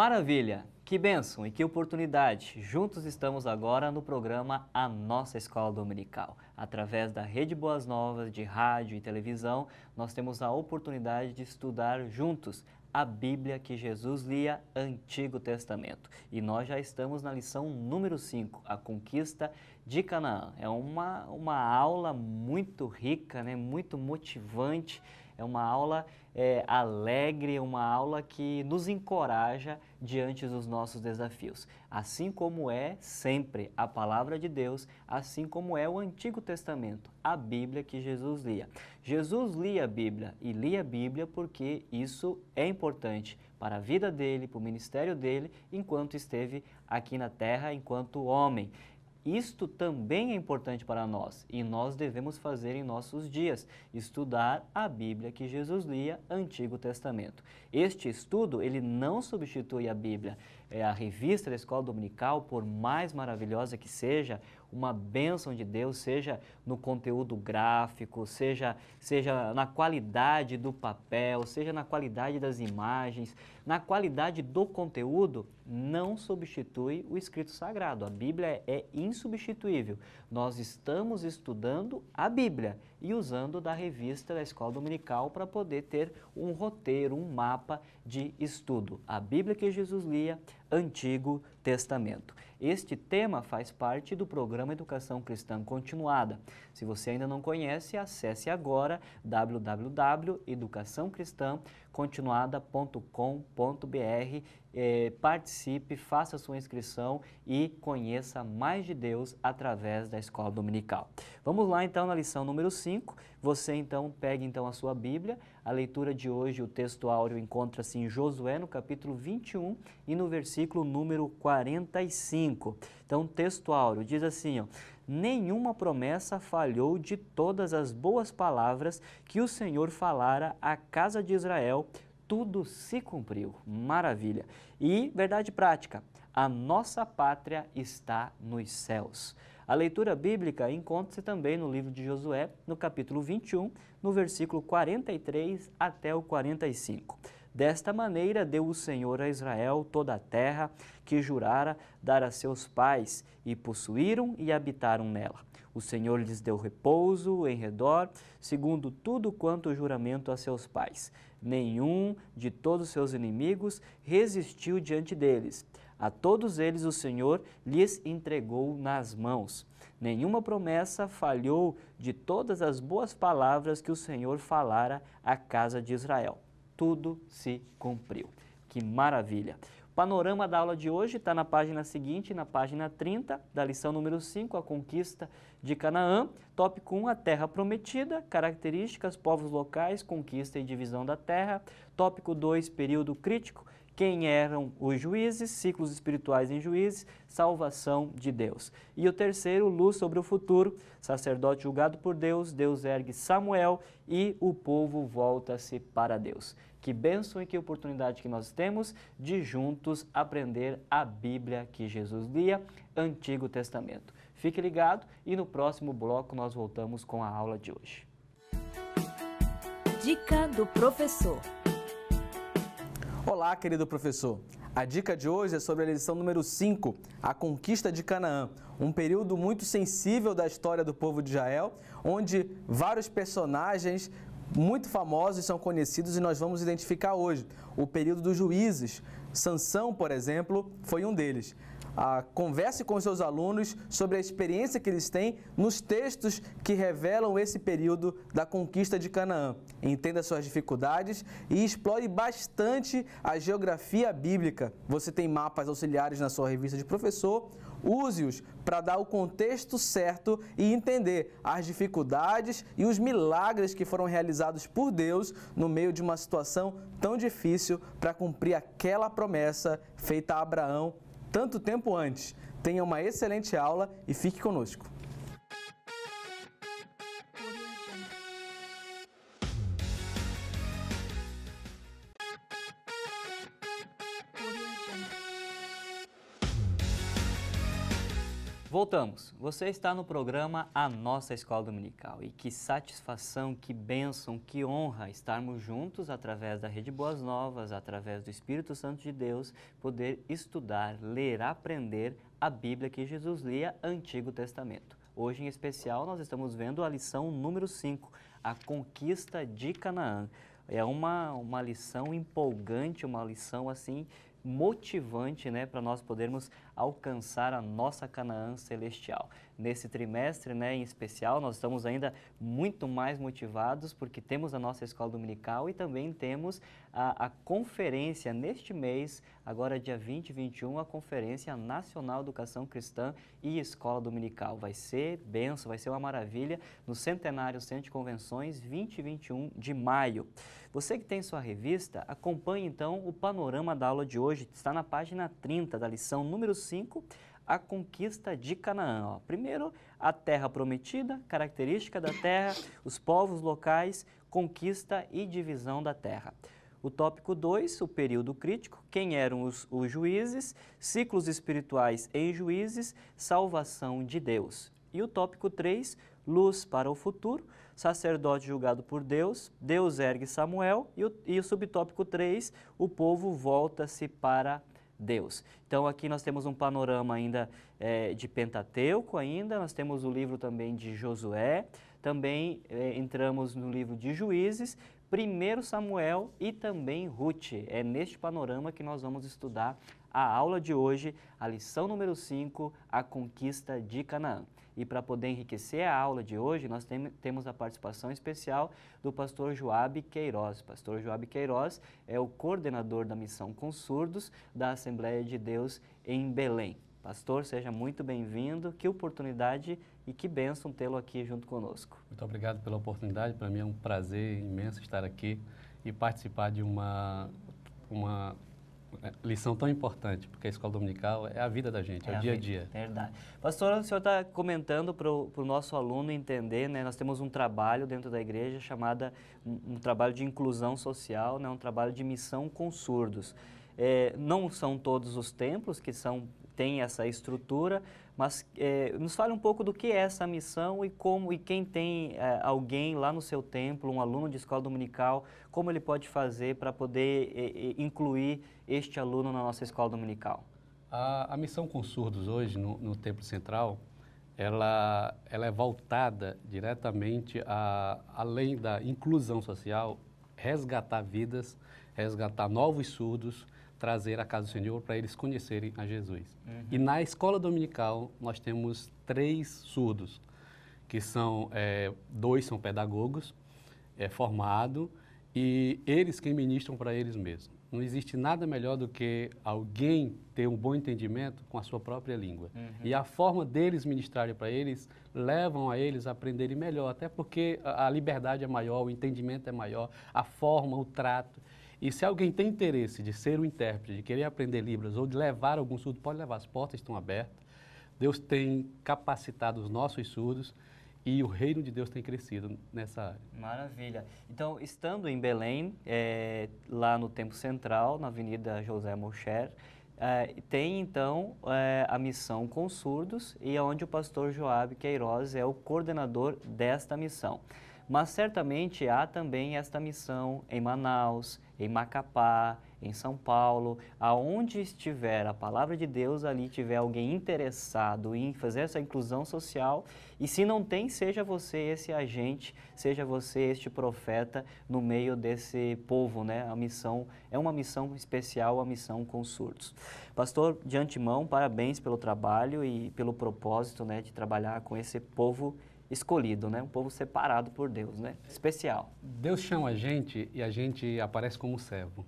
Maravilha! Que bênção e que oportunidade! Juntos estamos agora no programa A Nossa Escola Dominical. Através da Rede Boas Novas de rádio e televisão, nós temos a oportunidade de estudar juntos a Bíblia que Jesus lia, Antigo Testamento. E nós já estamos na lição número 5, a conquista de Canaã. É uma, uma aula muito rica, né? muito motivante, é uma aula é, alegre, uma aula que nos encoraja diante dos nossos desafios. Assim como é sempre a palavra de Deus, assim como é o Antigo Testamento, a Bíblia que Jesus lia. Jesus lia a Bíblia e lia a Bíblia porque isso é importante para a vida dele, para o ministério dele, enquanto esteve aqui na terra, enquanto homem. Isto também é importante para nós e nós devemos fazer em nossos dias, estudar a Bíblia que Jesus lia, Antigo Testamento. Este estudo, ele não substitui a Bíblia, é, a revista da Escola Dominical, por mais maravilhosa que seja, uma bênção de Deus, seja no conteúdo gráfico, seja, seja na qualidade do papel, seja na qualidade das imagens, na qualidade do conteúdo, não substitui o escrito sagrado. A Bíblia é insubstituível. Nós estamos estudando a Bíblia e usando da revista da Escola Dominical para poder ter um roteiro, um mapa de estudo. A Bíblia que Jesus lia, antigo Testamento. Este tema faz parte do programa Educação Cristã Continuada. Se você ainda não conhece, acesse agora www.educaçãocristãcontinuada.com.br eh, participe, faça sua inscrição e conheça mais de Deus através da Escola Dominical. Vamos lá então na lição número 5. Você então pegue então a sua Bíblia. A leitura de hoje, o texto áureo encontra-se em Josué no capítulo 21 e no versículo número 4. 45. Então, texto áureo diz assim, ó, Nenhuma promessa falhou de todas as boas palavras que o Senhor falara à casa de Israel, tudo se cumpriu. Maravilha! E, verdade prática, a nossa pátria está nos céus. A leitura bíblica encontra-se também no livro de Josué, no capítulo 21, no versículo 43 até o 45. Desta maneira deu o Senhor a Israel toda a terra que jurara dar a seus pais, e possuíram e habitaram nela. O Senhor lhes deu repouso em redor, segundo tudo quanto juramento a seus pais. Nenhum de todos seus inimigos resistiu diante deles. A todos eles o Senhor lhes entregou nas mãos. Nenhuma promessa falhou de todas as boas palavras que o Senhor falara à casa de Israel tudo se cumpriu. Que maravilha! O panorama da aula de hoje está na página seguinte, na página 30, da lição número 5, a conquista de Canaã. Tópico 1, a terra prometida, características, povos locais, conquista e divisão da terra. Tópico 2, período crítico, quem eram os juízes, ciclos espirituais em juízes, salvação de Deus. E o terceiro, luz sobre o futuro, sacerdote julgado por Deus, Deus ergue Samuel e o povo volta-se para Deus. Que bênção e que oportunidade que nós temos de juntos aprender a Bíblia que Jesus lia, Antigo Testamento. Fique ligado e no próximo bloco nós voltamos com a aula de hoje. Dica do professor. Olá, querido professor. A dica de hoje é sobre a lição número 5, a conquista de Canaã, um período muito sensível da história do povo de Israel, onde vários personagens muito famosos são conhecidos e nós vamos identificar hoje. O período dos juízes. Sansão, por exemplo, foi um deles converse com seus alunos sobre a experiência que eles têm nos textos que revelam esse período da conquista de Canaã. Entenda suas dificuldades e explore bastante a geografia bíblica. Você tem mapas auxiliares na sua revista de professor, use-os para dar o contexto certo e entender as dificuldades e os milagres que foram realizados por Deus no meio de uma situação tão difícil para cumprir aquela promessa feita a Abraão tanto tempo antes. Tenha uma excelente aula e fique conosco. Voltamos. Você está no programa A Nossa Escola Dominical e que satisfação, que bênção, que honra estarmos juntos através da Rede Boas Novas, através do Espírito Santo de Deus, poder estudar, ler, aprender a Bíblia que Jesus lia, Antigo Testamento. Hoje, em especial, nós estamos vendo a lição número 5, a conquista de Canaã. É uma, uma lição empolgante, uma lição assim motivante né, para nós podermos alcançar a nossa Canaã celestial. Nesse trimestre, né, em especial, nós estamos ainda muito mais motivados porque temos a nossa escola dominical e também temos a, a conferência neste mês, agora dia 20 e 21, a Conferência Nacional Educação Cristã e Escola Dominical. Vai ser benção, vai ser uma maravilha no Centenário Centro de Convenções 20 e 21 de maio. Você que tem sua revista, acompanhe então o panorama da aula de hoje. Está na página 30 da lição número 5 5, a conquista de Canaã. Ó. Primeiro, a terra prometida, característica da terra, os povos locais, conquista e divisão da terra. O tópico 2, o período crítico, quem eram os, os juízes, ciclos espirituais em juízes, salvação de Deus. E o tópico 3, luz para o futuro, sacerdote julgado por Deus, Deus ergue Samuel, e o, e o subtópico 3, o povo volta-se para Deus. Então aqui nós temos um panorama ainda é, de Pentateuco ainda, nós temos o livro também de Josué, também é, entramos no livro de Juízes, 1 Samuel e também Ruth. É neste panorama que nós vamos estudar a aula de hoje, a lição número 5, a conquista de Canaã. E para poder enriquecer a aula de hoje, nós tem, temos a participação especial do pastor Joab Queiroz. Pastor Joab Queiroz é o coordenador da missão com surdos da Assembleia de Deus em Belém. Pastor, seja muito bem-vindo. Que oportunidade e que bênção tê-lo aqui junto conosco. Muito obrigado pela oportunidade. Para mim é um prazer imenso estar aqui e participar de uma, uma lição tão importante, porque a escola dominical é a vida da gente, é, é o dia a dia. Verdade. Pastor, o senhor está comentando para o nosso aluno entender, né? Nós temos um trabalho dentro da igreja chamada um, um trabalho de inclusão social, né? Um trabalho de missão com surdos. É, não são todos os templos que são têm essa estrutura, mas é, nos fale um pouco do que é essa missão e como e quem tem é, alguém lá no seu templo, um aluno de escola dominical, como ele pode fazer para poder é, é, incluir este aluno na nossa escola dominical. A, a missão com surdos hoje no, no templo central, ela, ela é voltada diretamente a, além da inclusão social, resgatar vidas, resgatar novos surdos trazer a casa do Senhor para eles conhecerem a Jesus. Uhum. E na escola dominical nós temos três surdos, que são é, dois são pedagogos é, formado e eles que ministram para eles mesmos. Não existe nada melhor do que alguém ter um bom entendimento com a sua própria língua. Uhum. E a forma deles ministrarem para eles levam a eles a aprenderem melhor, até porque a, a liberdade é maior, o entendimento é maior, a forma, o trato. E se alguém tem interesse de ser um intérprete, de querer aprender Libras ou de levar algum surdo, pode levar, as portas estão abertas. Deus tem capacitado os nossos surdos e o reino de Deus tem crescido nessa área. Maravilha. Então, estando em Belém, é, lá no Tempo Central, na Avenida José Molcher, é, eh, tem então é, a missão com surdos e é onde o pastor Joab Queiroz é o coordenador desta missão. Mas certamente há também esta missão em Manaus, em Macapá, em São Paulo, aonde estiver a palavra de Deus, ali tiver alguém interessado em fazer essa inclusão social. E se não tem, seja você esse agente, seja você este profeta no meio desse povo, né? A missão é uma missão especial, a missão com surdos. Pastor, de antemão, parabéns pelo trabalho e pelo propósito, né, de trabalhar com esse povo escolhido, né? um povo separado por Deus, né? especial. Deus chama a gente e a gente aparece como servo.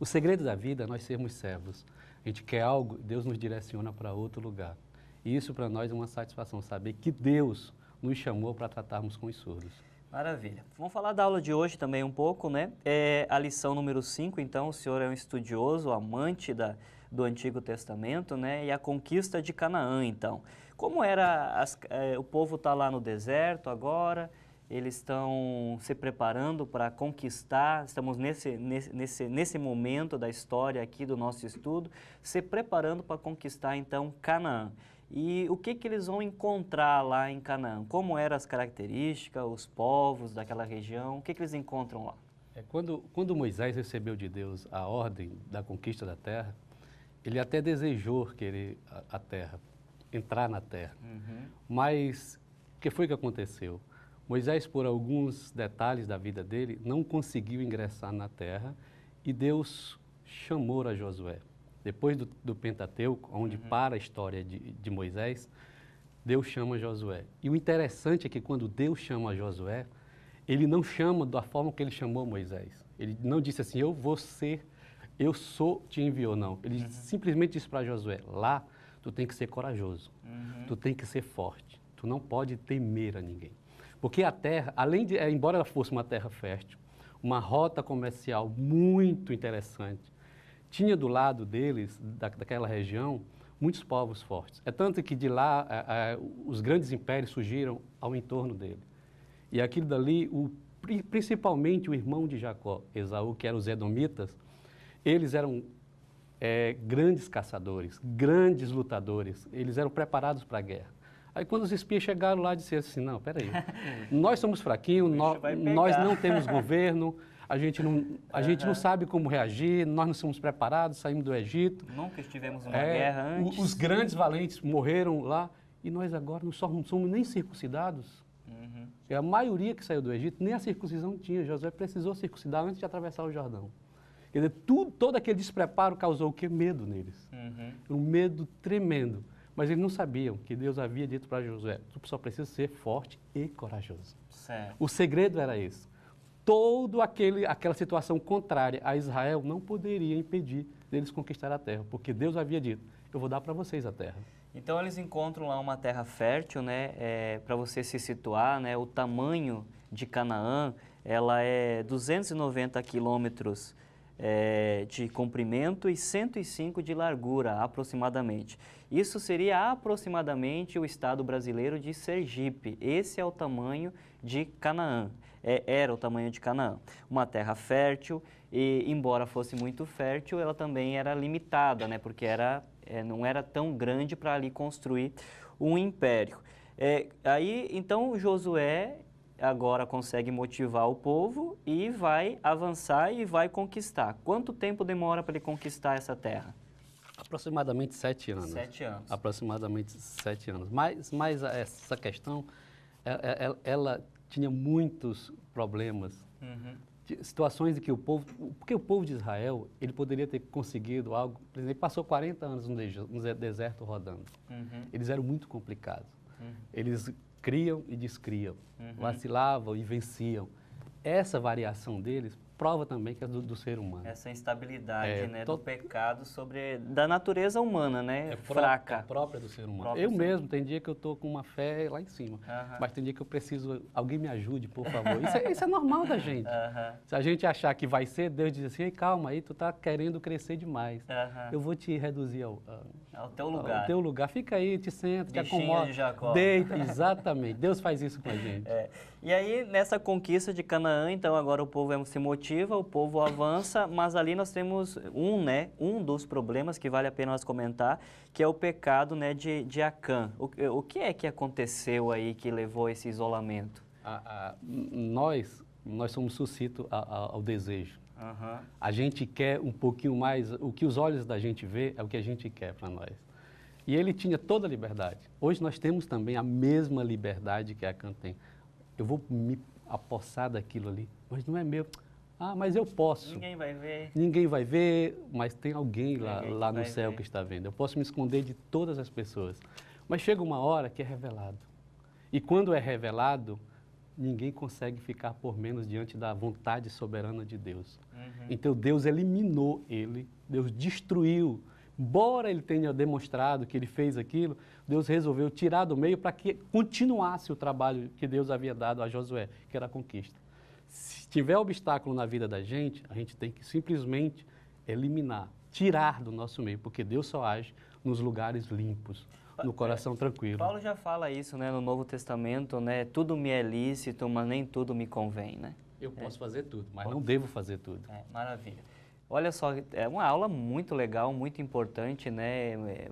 O segredo da vida é nós sermos servos. A gente quer algo, Deus nos direciona para outro lugar. E isso para nós é uma satisfação, saber que Deus nos chamou para tratarmos com os surdos. Maravilha. Vamos falar da aula de hoje também um pouco, né? É a lição número 5, então, o senhor é um estudioso, amante da, do Antigo Testamento, né? E a conquista de Canaã, então. Como era as, eh, o povo está lá no deserto agora, eles estão se preparando para conquistar, estamos nesse, nesse, nesse, nesse momento da história aqui do nosso estudo, se preparando para conquistar então Canaã. E o que, que eles vão encontrar lá em Canaã? Como eram as características, os povos daquela região? O que, que eles encontram lá? É, quando, quando Moisés recebeu de Deus a ordem da conquista da terra, ele até desejou querer a, a terra, entrar na terra. Uhum. Mas o que foi que aconteceu? Moisés, por alguns detalhes da vida dele, não conseguiu ingressar na terra e Deus chamou a Josué. Depois do, do Pentateuco, onde uhum. para a história de, de Moisés, Deus chama Josué. E o interessante é que quando Deus chama Josué, ele não chama da forma que ele chamou Moisés. Ele não disse assim, eu vou ser, eu sou, te enviou, não. Ele uhum. simplesmente disse para Josué, lá tu tem que ser corajoso, uhum. tu tem que ser forte, tu não pode temer a ninguém. Porque a terra, além de, é, embora ela fosse uma terra fértil, uma rota comercial muito interessante, tinha do lado deles, da, daquela região, muitos povos fortes. É tanto que de lá é, é, os grandes impérios surgiram ao entorno dele. E aquilo dali, o, principalmente o irmão de Jacó, Esaú, que eram os Edomitas, eles eram é, grandes caçadores, grandes lutadores, eles eram preparados para a guerra. Aí quando os espias chegaram lá, disseram assim, não, peraí, nós somos fraquinhos, no, nós não temos governo, a gente não, a uhum. gente não sabe como reagir, nós não somos preparados, saímos do Egito. Nunca estivemos uma é, guerra antes. Os grandes valentes morreram lá e nós agora não, não somos nem circuncidados. Uhum. É a maioria que saiu do Egito nem a circuncisão tinha. Josué precisou circuncidar antes de atravessar o Jordão. Quer dizer, tudo, todo aquele despreparo causou o que? Medo neles. Uhum. Um medo tremendo. Mas eles não sabiam que Deus havia dito para Josué: tu só precisa ser forte e corajoso. Certo. O segredo era esse. Todo aquele aquela situação contrária a Israel não poderia impedir deles conquistar a terra, porque Deus havia dito: eu vou dar para vocês a terra. Então eles encontram lá uma terra fértil, né? É, para você se situar, né? O tamanho de Canaã, ela é 290 quilômetros é, de comprimento e 105 de largura, aproximadamente. Isso seria aproximadamente o estado brasileiro de Sergipe. Esse é o tamanho de Canaã. É, era o tamanho de Canaã. Uma terra fértil e, embora fosse muito fértil, ela também era limitada, né? Porque era, é, não era tão grande para ali construir um império. É, aí, então, Josué agora consegue motivar o povo e vai avançar e vai conquistar. Quanto tempo demora para ele conquistar essa terra? Aproximadamente sete anos. Sete anos. Aproximadamente sete anos. Mas, mas essa questão, ela, é, é, é, ela tinha muitos problemas. Uhum. Situações em que o povo... Porque o povo de Israel, ele poderia ter conseguido algo... Por exemplo, passou 40 anos no deserto rodando. Uhum. Eles eram muito complicados. Uhum. Eles criam e descriam, uhum. vacilavam e venciam. Essa variação deles prova também que é do, do ser humano. Essa instabilidade é, né, tô... do pecado sobre da natureza humana, né? É fraca. É própria do ser humano. Própria eu mesmo, tem dia que eu estou com uma fé lá em cima, uh -huh. mas tem dia que eu preciso, alguém me ajude, por favor. Isso é, isso é normal da gente. Uh -huh. Se a gente achar que vai ser, Deus diz assim, calma aí, tu está querendo crescer demais. Uh -huh. Eu vou te reduzir ao, ao, é ao teu lugar. Ao teu lugar. Fica aí, te senta, Bichinho te acomoda. De Jacob. Deita, exatamente. Deus faz isso com a gente. É. E aí, nessa conquista de Canaã, então agora o povo é, se motiva, o povo avança, mas ali nós temos um, né, um dos problemas que vale a pena nós comentar, que é o pecado né, de, de Acã. O, o que é que aconteceu aí que levou esse isolamento? A, a, nós, nós somos suscito ao desejo. Uhum. A gente quer um pouquinho mais, o que os olhos da gente vê é o que a gente quer para nós. E ele tinha toda a liberdade. Hoje nós temos também a mesma liberdade que Acã tem eu vou me apossar daquilo ali, mas não é meu. Ah, mas eu posso. Ninguém vai ver. Ninguém vai ver, mas tem alguém lá, lá no céu ver. que está vendo. Eu posso me esconder de todas as pessoas. Mas chega uma hora que é revelado. E quando é revelado, ninguém consegue ficar por menos diante da vontade soberana de Deus. Uhum. Então Deus eliminou ele, Deus destruiu Embora ele tenha demonstrado que ele fez aquilo, Deus resolveu tirar do meio para que continuasse o trabalho que Deus havia dado a Josué, que era a conquista. Se tiver obstáculo na vida da gente, a gente tem que simplesmente eliminar, tirar do nosso meio, porque Deus só age nos lugares limpos, no é, coração tranquilo. Paulo já fala isso, né, no Novo Testamento, né? Tudo me é lícito, mas nem tudo me convém, né? Eu posso é. fazer tudo, mas Pode. não devo fazer tudo. É, maravilha. Olha só, é uma aula muito legal, muito importante, né? É,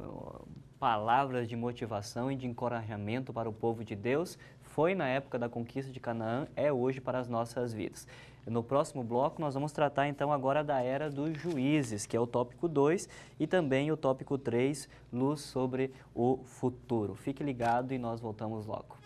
palavras de motivação e de encorajamento para o povo de Deus. Foi na época da conquista de Canaã, é hoje para as nossas vidas. No próximo bloco, nós vamos tratar então agora da era dos juízes, que é o tópico 2, e também o tópico 3, luz sobre o futuro. Fique ligado e nós voltamos logo.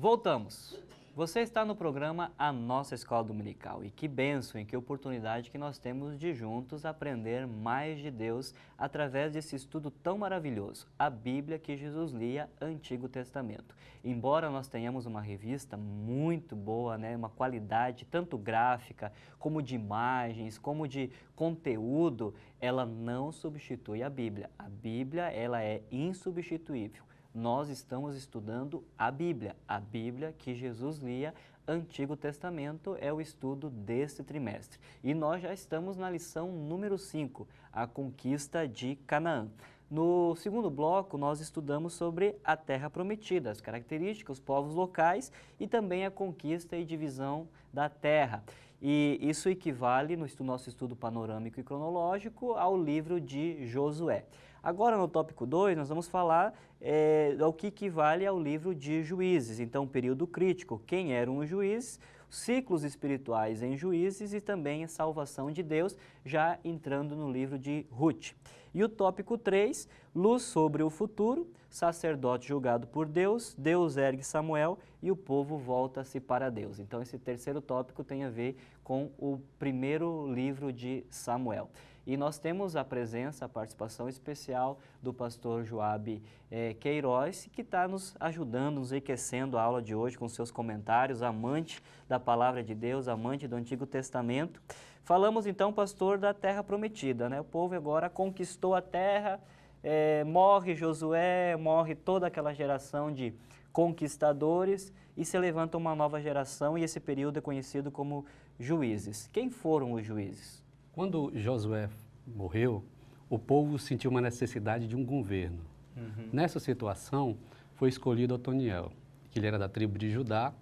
Voltamos. Você está no programa A Nossa Escola Dominical e que benção e que oportunidade que nós temos de juntos aprender mais de Deus através desse estudo tão maravilhoso, a Bíblia que Jesus lia, Antigo Testamento. Embora nós tenhamos uma revista muito boa, né, uma qualidade tanto gráfica como de imagens, como de conteúdo, ela não substitui a Bíblia. A Bíblia ela é insubstituível nós estamos estudando a Bíblia, a Bíblia que Jesus lia, Antigo Testamento é o estudo deste trimestre. E nós já estamos na lição número 5, a conquista de Canaã. No segundo bloco, nós estudamos sobre a Terra Prometida, as características, os povos locais e também a conquista e divisão da terra. E isso equivale, no nosso estudo panorâmico e cronológico, ao livro de Josué. Agora, no tópico 2, nós vamos falar é, eh, ao que equivale ao livro de juízes. Então, período crítico, quem eram os juízes, ciclos espirituais em juízes e também a salvação de Deus, já entrando no livro de Ruth. E o tópico 3, luz sobre o futuro, sacerdote julgado por Deus, Deus ergue Samuel e o povo volta-se para Deus. Então esse terceiro tópico tem a ver com o primeiro livro de Samuel. E nós temos a presença, a participação especial do pastor Joab eh, Queiroz, que está nos ajudando, nos enriquecendo a aula de hoje com seus comentários, amante da palavra de Deus, amante do Antigo Testamento. Falamos então, pastor, da terra prometida, né? O povo agora conquistou a terra, é, morre Josué, morre toda aquela geração de conquistadores e se levanta uma nova geração e esse período é conhecido como juízes. Quem foram os juízes? Quando Josué morreu, o povo sentiu uma necessidade de um governo. Uhum. Nessa situação, foi escolhido Otoniel, que ele era da tribo de Judá,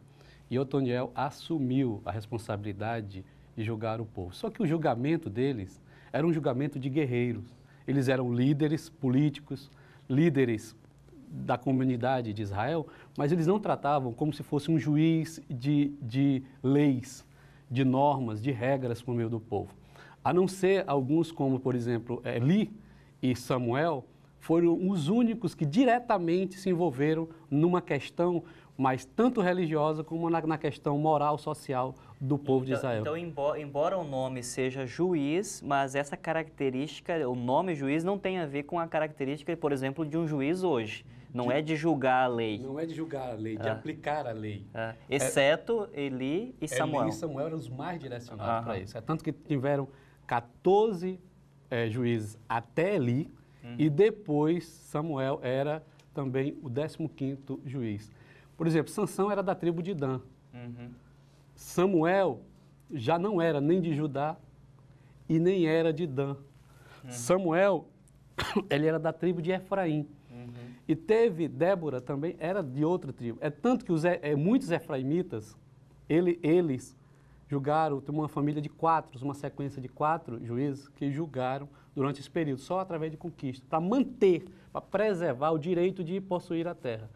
e Otoniel assumiu a responsabilidade e julgar o povo. Só que o julgamento deles era um julgamento de guerreiros. Eles eram líderes políticos, líderes da comunidade de Israel, mas eles não tratavam como se fosse um juiz de, de leis, de normas, de regras para o meio do povo. A não ser alguns, como por exemplo Eli e Samuel, foram os únicos que diretamente se envolveram numa questão mas tanto religiosa como na, na questão moral, social do povo então, de Israel. Então, embora, embora, o nome seja juiz, mas essa característica, o nome juiz, não tem a ver com a característica, por exemplo, de um juiz hoje. Não de, é de julgar a lei. Não é de julgar a lei, ah. de aplicar a lei. Ah. Exceto é, Eli e Samuel. Eli e Samuel eram os mais direcionados para isso. É tanto que tiveram 14 é, eh, juízes até Eli, uhum. e depois Samuel era também o 15 juiz. Por exemplo, Sansão era da tribo de Dan. Uhum. Samuel já não era nem de Judá e nem era de Dan. Uhum. Samuel, ele era da tribo de Efraim. Uhum. E teve Débora também, era de outra tribo. É tanto que os, é, muitos efraimitas, ele, eles julgaram, tem uma família de quatro, uma sequência de quatro juízes que julgaram durante esse período, só através de conquista, para manter, para preservar o direito de possuir a terra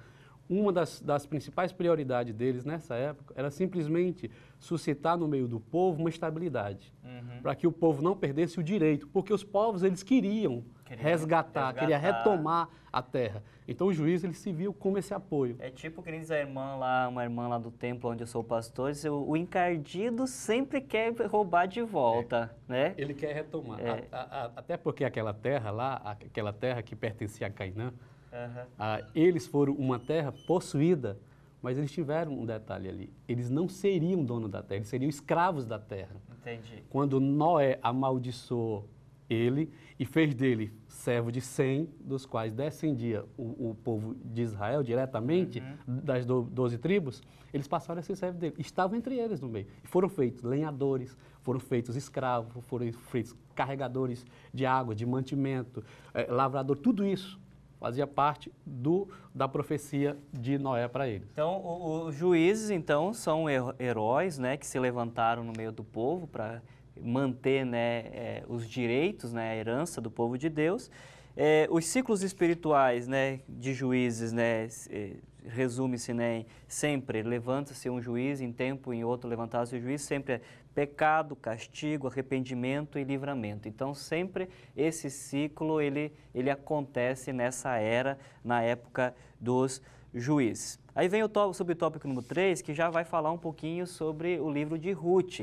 uma das, das, principais prioridades deles nessa época era simplesmente suscitar no meio do povo uma estabilidade, uhum. para que o povo não perdesse o direito, porque os povos eles queriam queria resgatar, resgatar, queria retomar a terra. Então o juiz ele se viu como esse apoio. É tipo que diz a irmã lá, uma irmã lá do templo onde eu sou pastor, o, o encardido sempre quer roubar de volta, é. né? Ele quer retomar. É. A, a, a, até porque aquela terra lá, aquela terra que pertencia a Cainã, Uhum. Ah, eles foram uma terra possuída, mas eles tiveram um detalhe ali. Eles não seriam dono da terra, eles seriam escravos da terra. Entendi. Quando Noé amaldiçoou ele e fez dele servo de cem, dos quais descendia o, o povo de Israel diretamente, uhum. das doze tribos, eles passaram a ser servos dele. Estavam entre eles no meio. E foram feitos lenhadores, foram feitos escravos, foram feitos carregadores de água, de mantimento, eh, lavrador, tudo isso fazia parte do, da profecia de Noé para eles. Então, os juízes, então, são heróis, né, que se levantaram no meio do povo para manter, né, é, os direitos, né, a herança do povo de Deus. É, os ciclos espirituais, né, de juízes, né, é, resume-se, né, sempre levanta-se um juiz em tempo, em outro levantar-se o juiz, sempre é pecado, castigo, arrependimento e livramento. Então sempre esse ciclo ele, ele acontece nessa era, na época dos juízes. Aí vem o, subtópico número 3, que já vai falar um pouquinho sobre o livro de Ruth.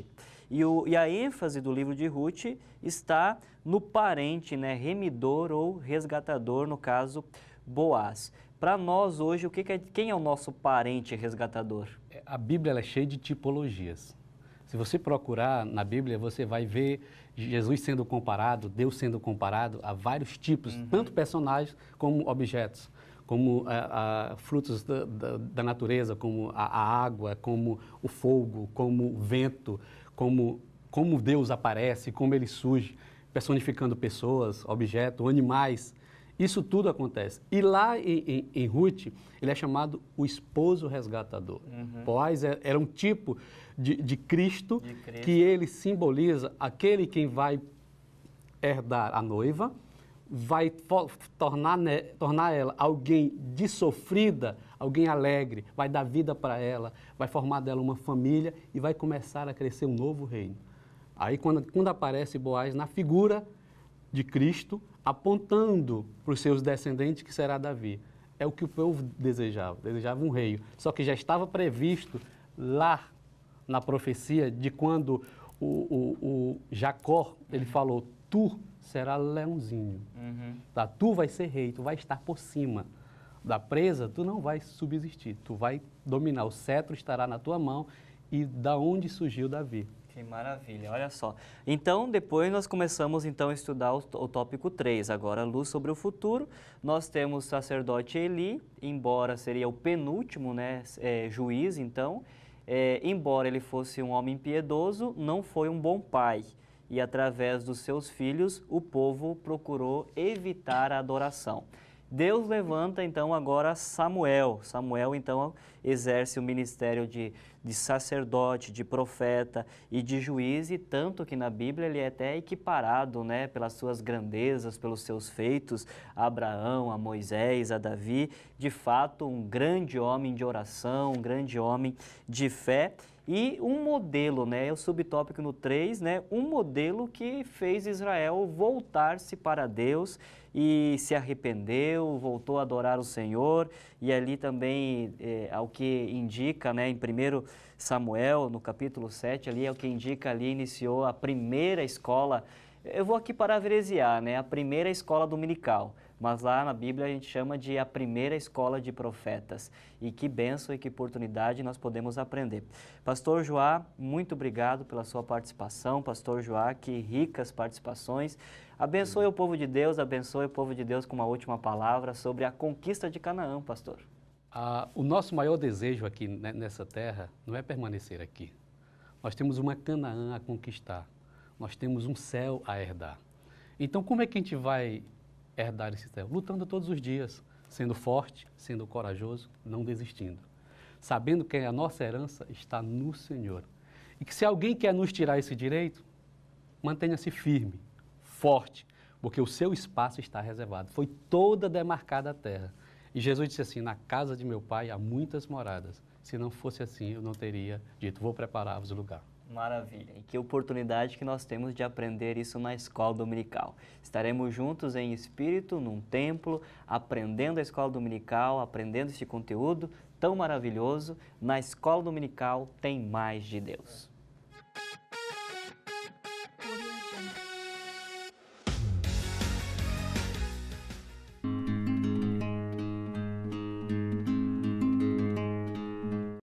E, o, e a ênfase do livro de Ruth está no parente, né, remidor ou resgatador, no caso, Boaz. Para nós hoje, o que, que é, quem é o nosso parente resgatador? É, a Bíblia é cheia de tipologias. Se você procurar na Bíblia, você vai ver Jesus sendo comparado, Deus sendo comparado a vários tipos, uhum. tanto personagens como objetos, como a, eh, a, frutos da, da, da, natureza, como a, a água, como o fogo, como o vento, como, como Deus aparece, como ele surge, personificando pessoas, objetos, animais, isso tudo acontece. E lá em, em, em Ruth, ele é chamado o esposo resgatador. Uhum. Boaz é, era é, um tipo de, de, Cristo, de Cristo que ele simboliza aquele quem vai herdar a noiva, vai tornar, né, tornar ela alguém de sofrida alguém alegre, vai dar vida para ela, vai formar dela uma família e vai começar a crescer um novo reino. Aí, quando, quando aparece Boaz na figura de Cristo, apontando para os seus descendentes que será Davi. É o que o povo desejava, desejava um rei. Só que já estava previsto lá na profecia de quando o, o, o Jacó ele falou: Tu será leãozinho, uhum. tá? Tu vai ser rei, tu vai estar por cima da presa, tu não vai subsistir, tu vai dominar. O cetro estará na tua mão e da onde surgiu Davi, que maravilha, olha só. Então, depois nós começamos então a estudar o, o tópico 3, agora luz sobre o futuro. Nós temos sacerdote Eli, embora seria o penúltimo né, é, juiz, então, é, embora ele fosse um homem piedoso, não foi um bom pai. E através dos seus filhos, o povo procurou evitar a adoração. Deus levanta então agora Samuel. Samuel então exerce o ministério de, de sacerdote, de profeta e de juiz, e tanto que na Bíblia ele é até equiparado né, pelas suas grandezas, pelos seus feitos, a Abraão, a Moisés, a Davi. De fato, um grande homem de oração, um grande homem de fé. E um modelo, né? É o subtópico no 3, né? Um modelo que fez Israel voltar-se para Deus e se arrependeu, voltou a adorar o Senhor. E ali também, é, ao que indica, né, em 1 Samuel, no capítulo 7, ali é o que indica ali, iniciou a primeira escola. Eu vou aqui para né, a primeira escola dominical mas lá na Bíblia a gente chama de a primeira escola de profetas. E que benção e que oportunidade nós podemos aprender. Pastor Joá, muito obrigado pela sua participação. Pastor Joá, que ricas participações. Abençoe o povo de Deus, abençoe o povo de Deus com uma última palavra sobre a conquista de Canaã, pastor. Ah, o nosso maior desejo aqui nessa terra não é permanecer aqui. Nós temos uma Canaã a conquistar. Nós temos um céu a herdar. Então, como é que a gente vai herdar esse céu. Lutando todos os dias, sendo forte, sendo corajoso, não desistindo. Sabendo que a nossa herança está no Senhor. E que se alguém quer nos tirar esse direito, mantenha-se firme, forte, porque o seu espaço está reservado. Foi toda demarcada a terra. E Jesus disse assim: Na casa de meu pai há muitas moradas. Se não fosse assim, eu não teria dito: Vou preparar-vos o lugar. Maravilha. E que oportunidade que nós temos de aprender isso na escola dominical. Estaremos juntos em espírito, num templo, aprendendo a escola dominical, aprendendo este conteúdo tão maravilhoso. Na escola dominical tem mais de Deus.